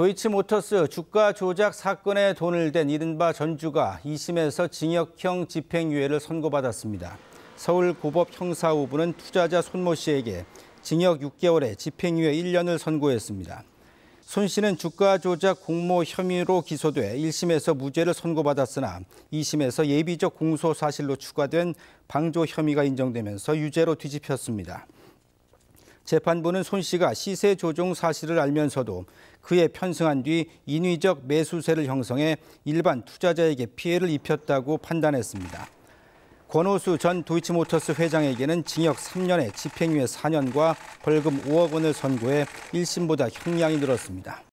도이치모터스 주가 조작 사건에 돈을 댄 이른바 전주가 2심에서 징역형 집행유예를 선고받았습니다. 서울고법 형사 5부는 투자자 손모 씨에게 징역 6개월에 집행유예 1년을 선고했습니다. 손 씨는 주가 조작 공모 혐의로 기소돼 1심에서 무죄를 선고받았으나 2심에서 예비적 공소 사실로 추가된 방조 혐의가 인정되면서 유죄로 뒤집혔습니다. 재판부는 손 씨가 시세 조종 사실을 알면서도 그에 편승한 뒤 인위적 매수세를 형성해 일반 투자자에게 피해를 입혔다고 판단했습니다. 권호수 전 도이치모터스 회장에게는 징역 3년에 집행유예 4년과 벌금 5억 원을 선고해 1심보다 형량이 늘었습니다.